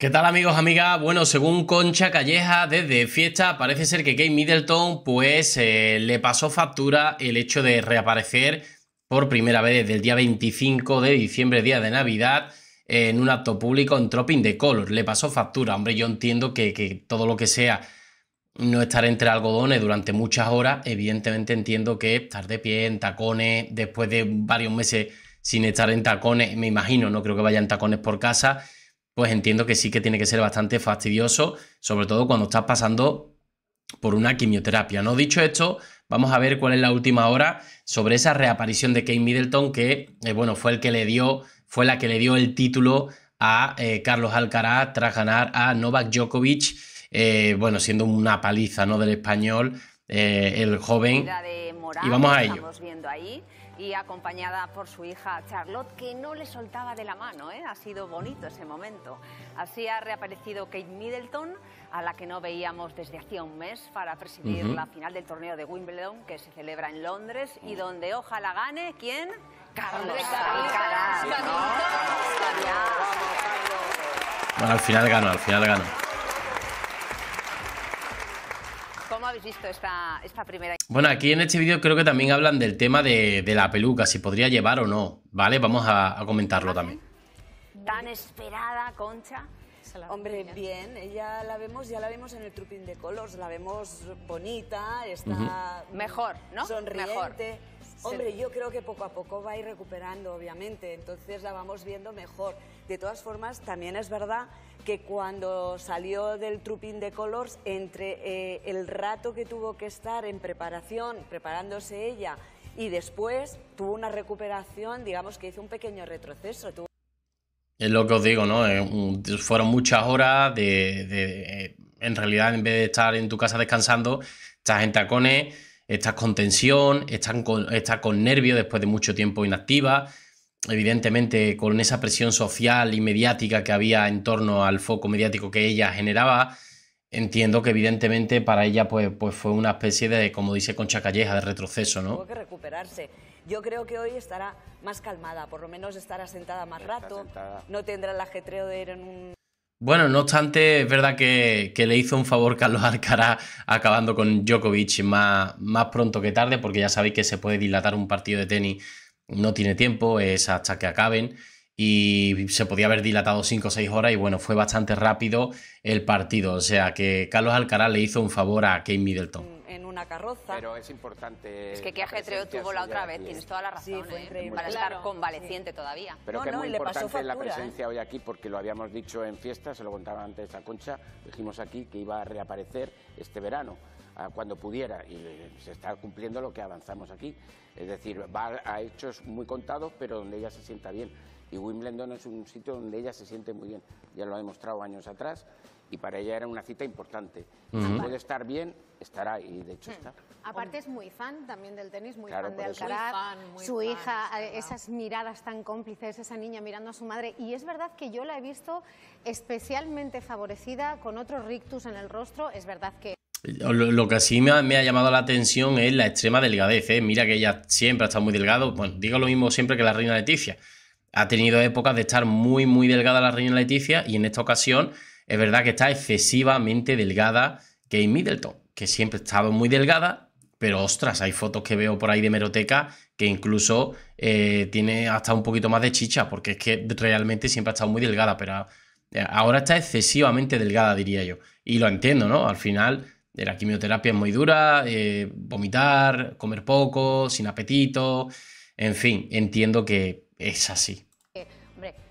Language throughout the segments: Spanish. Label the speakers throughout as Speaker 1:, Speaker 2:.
Speaker 1: ¿Qué tal amigos, amigas? Bueno, según Concha Calleja, desde Fiesta parece ser que Kate Middleton pues eh, le pasó factura el hecho de reaparecer por primera vez del el día 25 de diciembre, día de Navidad, en un acto público en Tropping de Color. Le pasó factura. Hombre, yo entiendo que, que todo lo que sea no estar entre algodones durante muchas horas, evidentemente entiendo que estar de pie, en tacones, después de varios meses sin estar en tacones, me imagino, no creo que vayan tacones por casa pues entiendo que sí que tiene que ser bastante fastidioso, sobre todo cuando estás pasando por una quimioterapia. No dicho esto, vamos a ver cuál es la última hora sobre esa reaparición de Kate Middleton, que eh, bueno, fue el que le dio, fue la que le dio el título a eh, Carlos Alcaraz tras ganar a Novak Djokovic. Eh, bueno, siendo una paliza ¿no? del español, el joven. Y vamos a ello.
Speaker 2: ahí y acompañada por su hija Charlotte, que no le soltaba de la mano. ¿eh? Ha sido bonito ese momento. Así ha reaparecido Kate Middleton, a la que no veíamos desde hacía un mes, para presidir la final del torneo de Wimbledon, que se celebra en Londres y donde ojalá gane, ¿quién? Carlos.
Speaker 1: Bueno, al final gano, al final gano.
Speaker 2: habéis visto esta, primera?
Speaker 1: Bueno, aquí en este vídeo creo que también hablan del tema de, la peluca, si podría llevar o no, ¿vale? Vamos a, comentarlo ¿Ah, también.
Speaker 3: Tan esperada, Concha. Hombre, bien, ella la vemos, ya la vemos en el trupín de Colors, la vemos bonita, está... Mejor, ¿no? Sonriente. Mejor. Hombre, yo creo que poco a poco va a ir recuperando, obviamente, entonces la vamos viendo mejor. De todas formas, también es verdad que cuando salió del trupín de Colors, entre eh, el rato que tuvo que estar en preparación, preparándose ella, y después tuvo una recuperación, digamos que hizo un pequeño retroceso.
Speaker 1: Es lo que os digo, ¿no? fueron muchas horas de, eh, En realidad, en vez de estar en tu casa descansando, estás en tacones, estás con tensión, estás con, estás con nervios después de mucho tiempo inactiva evidentemente con esa presión social y mediática que había en torno al foco mediático que ella generaba, entiendo que evidentemente para ella pues, pues fue una especie de, como dice Concha Calleja, de retroceso, ¿no? que
Speaker 3: recuperarse. Yo creo que hoy estará más calmada, por lo menos estará sentada más rato, no tendrá el ajetreo de ir en un...
Speaker 1: Bueno, no obstante, es verdad que, que le hizo un favor Carlos Alcaraz acabando con Djokovic más, más pronto que tarde, porque ya sabéis que se puede dilatar un partido de tenis no tiene tiempo, es hasta que acaben y se podía haber dilatado 5 o 6 horas y bueno, fue bastante rápido el partido. O sea que Carlos Alcaraz le hizo un favor a Kane Middleton.
Speaker 3: En una carroza. Pero es importante. Es que qué ajetreo tuvo la otra vez, tienes toda
Speaker 2: la razón. Sí, ¿eh? Para estar convaleciente todavía. Pero no, que no, muy le importante pasó factura, la ¿eh? presencia
Speaker 1: hoy aquí, porque lo habíamos dicho en fiesta, se lo contaba antes a Concha, dijimos aquí que iba a reaparecer este verano cuando pudiera y se está cumpliendo lo que avanzamos aquí. Es decir, va a hechos muy contados, pero donde ella se sienta bien. Y Wimbledon es un sitio donde ella se siente muy bien. Ya lo ha demostrado años atrás y para ella era una cita importante. Si puede estar bien, estará y de hecho hmm. está.
Speaker 4: Aparte es muy fan también del tenis, muy fan de Alcaraz. su hija, eh, esas miradas tan cómplices, esa niña mirando a su madre. Y es verdad que yo la he visto especialmente favorecida con otro rictus en el rostro. Es verdad que
Speaker 1: lo, que sí me ha, llamado la atención es la extrema delgadez. ¿eh? Mira que ella siempre ha estado muy delgada, Bueno, digo lo mismo siempre que la reina Leticia. Ha tenido épocas de estar muy, muy delgada la reina Leticia y en esta ocasión es verdad que está excesivamente delgada Kate Middleton, que siempre estaba muy delgada, pero ostras, hay fotos que veo por ahí de meroteca que incluso eh, tiene hasta un poquito más de chicha, porque es que realmente siempre ha estado muy delgada, pero eh, ahora está excesivamente delgada, diría yo. Y lo entiendo, ¿no? Al final eh, la quimioterapia es muy dura, eh, vomitar, comer poco, sin apetito, en fin, entiendo que es así.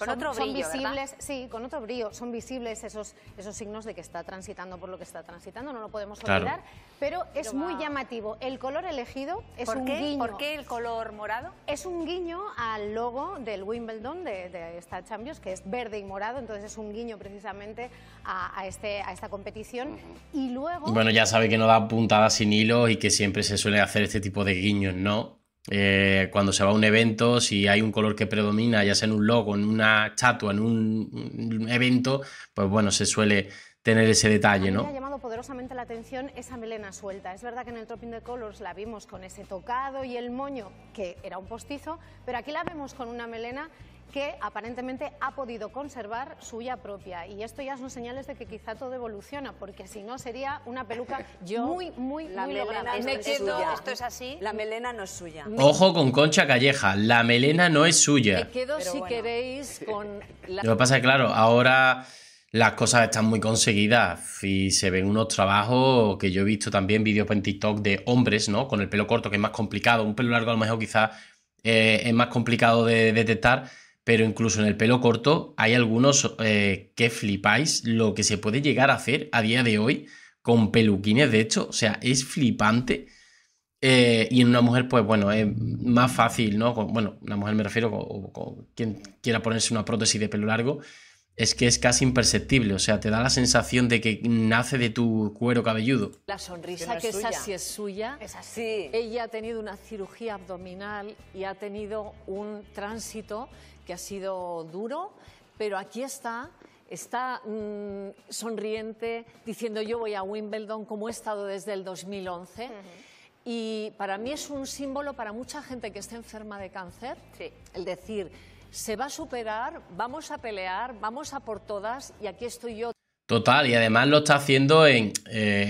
Speaker 4: Con son, otro brillo, visibles, sí, con otro brillo, son visibles esos, esos signos de que está transitando por lo que está transitando, no lo podemos olvidar, pero es muy llamativo. El color elegido es un guiño. ¿Por qué el color morado? Es un guiño al logo del Wimbledon de, de esta Champions, que es verde y morado, entonces es un guiño precisamente a, a este, esta competición. Y luego... Bueno,
Speaker 1: ya sabe que no da puntadas sin hilo y que siempre se suele hacer este tipo de guiños, ¿no? Eh, cuando se va a un evento, si hay un color que predomina, ya sea en un logo, en una chatua, en un, evento, pues bueno, se suele tener ese detalle, ¿no? Me ha
Speaker 4: llamado poderosamente la atención esa melena suelta. Es verdad que en el Tropping de Colors la vimos con ese tocado y el moño, que era un postizo, pero aquí la vemos con una melena que aparentemente ha podido conservar suya propia. Y esto ya son señales de que quizá todo evoluciona, porque si no sería una peluca yo, muy,
Speaker 3: muy, muy melena Esto es así. La melena no es suya. Ojo con
Speaker 1: Concha Calleja, la melena no es suya. Me
Speaker 3: quedo si queréis con... Lo que pasa
Speaker 1: es que claro, ahora las cosas están muy conseguidas y se ven unos trabajos que yo he visto también vídeos en TikTok de hombres, ¿no? Con el pelo corto que es más complicado, un pelo largo a lo mejor quizás eh, es más complicado de detectar, pero incluso en el pelo corto hay algunos eh, que flipáis lo que se puede llegar a hacer a día de hoy con peluquines, de hecho, o sea, es flipante. Eh, y en una mujer, pues bueno, es más fácil, ¿no? bueno, una mujer me refiero, con, quien quiera ponerse una prótesis de pelo largo, es que es casi imperceptible, o sea, te da la sensación de que nace de tu cuero cabelludo.
Speaker 3: La sonrisa que, es así es
Speaker 2: suya, es así. Ella ha tenido una cirugía abdominal y ha tenido un tránsito ha sido duro, pero aquí está, está mm, sonriente, diciendo yo voy a Wimbledon como he estado desde el 2011. Y para mí es un símbolo para mucha gente que está enferma de cáncer, el decir, se va a superar, vamos a pelear, vamos a por todas y aquí estoy yo.
Speaker 1: Total, y además lo está haciendo eh,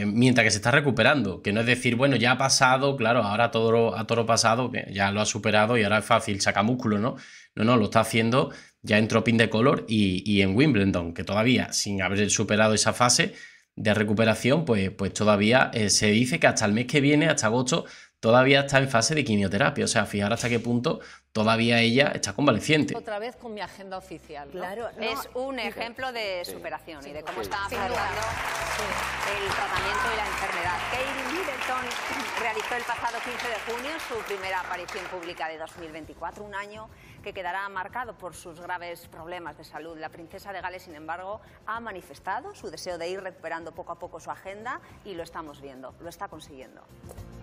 Speaker 1: mientras que se está recuperando, que no es decir, bueno, ya ha pasado, claro, ahora todo a toro pasado, que ya lo ha superado y ahora es fácil, saca músculo, ¿no? No, no, lo está haciendo ya en Tropin de Color y, en Wimbledon, que todavía, sin haber superado esa fase de recuperación, pues, pues todavía eh, se dice que hasta el mes que viene, hasta agosto, todavía está en fase de quimioterapia. O sea, fijar hasta qué punto todavía ella está convaleciente.
Speaker 2: Otra vez con mi agenda oficial. Claro, es un ejemplo de superación y de cómo está afrontando el tratamiento y la enfermedad. Kate Middleton realizó el pasado 15 de junio su primera aparición pública de 2024, un año que quedará marcado por sus graves problemas de salud. La princesa de Gales, sin embargo, ha manifestado su deseo de ir recuperando poco a poco su agenda y lo estamos viendo, lo está consiguiendo.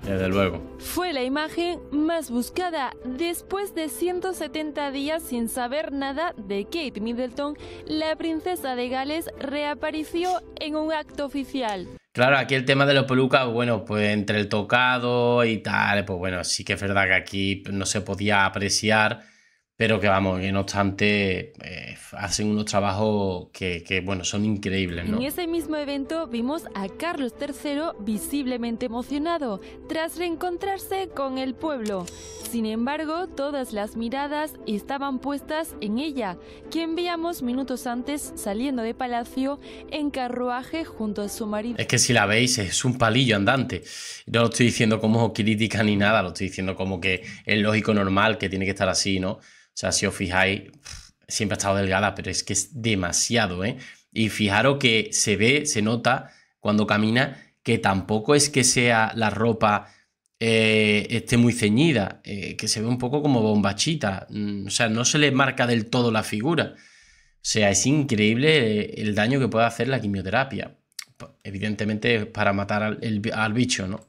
Speaker 1: Desde luego.
Speaker 5: Fue la imagen más buscada después de 170 días sin saber nada de Kate Middleton, la princesa de Gales reapareció en un acto oficial.
Speaker 1: Claro, aquí el tema de los pelucas, bueno, pues entre el tocado y tal, pues bueno, sí que es verdad que aquí no se podía apreciar, pero que vamos, no obstante, eh, hacen unos trabajos que, bueno, son increíbles, En
Speaker 5: ese mismo evento vimos a Carlos III visiblemente emocionado tras reencontrarse con el pueblo. Sin embargo, todas las miradas estaban puestas en ella, quien veíamos minutos antes saliendo de palacio en carruaje junto a su marido.
Speaker 1: Es que si la veis es un palillo andante. No lo estoy diciendo como crítica ni nada, lo estoy diciendo como que es lógico, normal, que tiene que estar así, ¿no? O sea, si os fijáis, siempre ha estado delgada, pero es que es demasiado, ¿eh? Y fijaros que se ve, se nota cuando camina, que tampoco es que sea la ropa eh, esté muy ceñida, eh, que se ve un poco como bombachita, mm, o sea, no se le marca del todo la figura. O sea, es increíble eh, el daño que puede hacer la quimioterapia. Pues, evidentemente para matar al, al bicho, ¿no?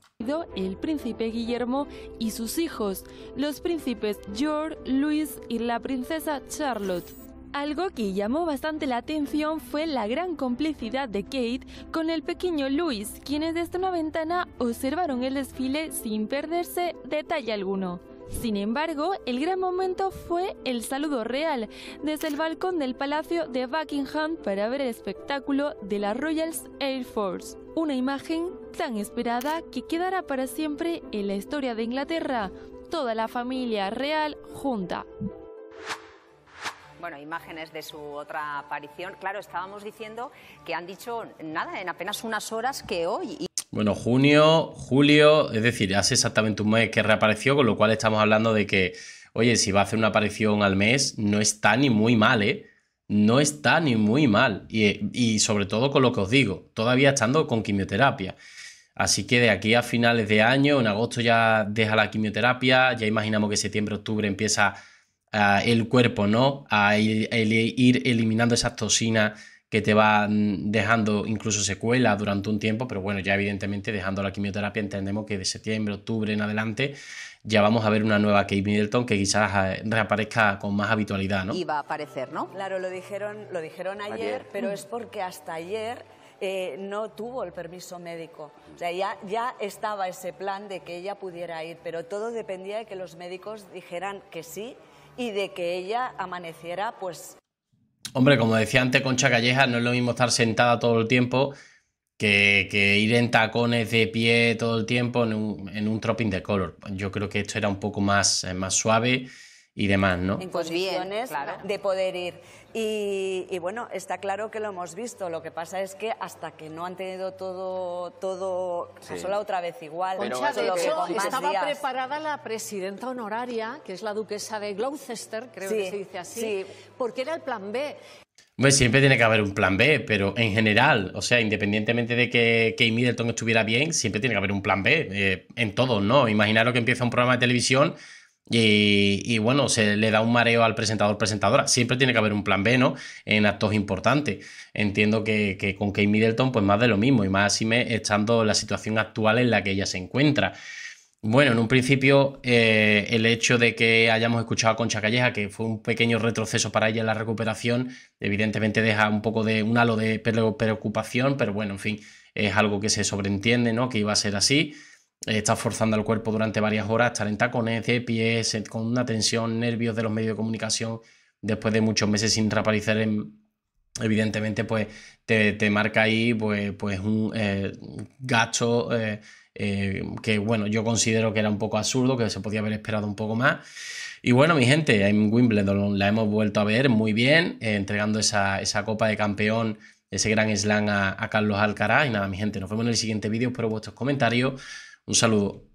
Speaker 5: el príncipe Guillermo y sus hijos, los príncipes George, Luis y la princesa Charlotte. Algo que llamó bastante la atención fue la gran complicidad de Kate con el pequeño Louis, quienes desde una ventana observaron el desfile sin perderse detalle alguno. Sin embargo, el gran momento fue el saludo real desde el balcón del Palacio de Buckingham para ver el espectáculo de la Royal Air Force, una imagen tan esperada que quedará para siempre en la historia de Inglaterra, toda la familia real junta
Speaker 2: bueno, imágenes de su otra aparición. Claro, estábamos diciendo que han dicho nada, en apenas unas horas que hoy.
Speaker 1: Bueno, junio, julio, es decir, hace exactamente un mes que reapareció, con lo cual estamos hablando de que, oye, si va a hacer una aparición al mes, no está ni muy mal, ¿eh? No está ni muy mal. Y, sobre todo con lo que os digo, todavía estando con quimioterapia. Así que de aquí a finales de año, en agosto ya deja la quimioterapia, ya imaginamos que septiembre, octubre empieza el cuerpo, ¿no? A ir eliminando esas toxinas que te van dejando incluso secuela durante un tiempo, pero bueno, ya evidentemente dejando la quimioterapia entendemos que de septiembre, octubre en adelante ya vamos a ver una nueva Kate Middleton que quizás eh, reaparezca con más habitualidad, ¿no? Iba
Speaker 3: a aparecer, ¿no? Claro, lo dijeron, lo dijeron ayer, pero es porque hasta ayer eh, no tuvo el permiso médico. O sea, ya estaba ese plan de que ella pudiera ir, pero todo dependía de que los médicos dijeran que sí y de que ella amaneciera pues...
Speaker 1: Hombre, como decía antes Concha Calleja, no es lo mismo estar sentada todo el tiempo que, ir en tacones de pie todo el tiempo en un, en un de color. Yo creo que esto era un poco más, eh, más suave y demás, ¿no? En
Speaker 3: pues condiciones de poder ir. Y, bueno, está claro que lo hemos visto. Lo que pasa es que hasta que no han tenido todo, todo solo otra vez igual. de hecho, estaba
Speaker 2: preparada la presidenta honoraria, que es la duquesa de Gloucester, creo que se dice así, ...¿por porque era el plan B.
Speaker 1: Pues siempre tiene que haber un plan B, pero en general, o sea, independientemente de que Kate Middleton estuviera bien, siempre tiene que haber un plan B, eh, en todo, ¿no? Imaginaros que empieza un programa de televisión y, bueno, se le da un mareo al presentador, presentadora. Siempre tiene que haber un plan B, ¿no? En actos importantes. Entiendo que, con Kate Middleton, pues más de lo mismo, y más estando la situación actual en la que ella se encuentra. Bueno, en un principio, eh, el hecho de que hayamos escuchado a Concha Calleja, que fue un pequeño retroceso para ella en la recuperación, evidentemente deja un poco de un halo de preocupación, pero bueno, en fin, es algo que se sobreentiende, ¿no? Que iba a ser así está forzando al cuerpo durante varias horas estar en tacones, de pies, con una tensión, nervios de los medios de comunicación, después de muchos meses sin reaparecer evidentemente pues te, marca ahí pues, pues un eh, gasto eh, eh, que bueno yo considero que era un poco absurdo que se podía haber esperado un poco más y bueno mi gente en Wimbledon la hemos vuelto a ver muy bien entregando esa, copa de campeón ese gran slam a, a Carlos Alcaraz y nada mi gente nos vemos en el siguiente vídeo espero vuestros comentarios un saludo.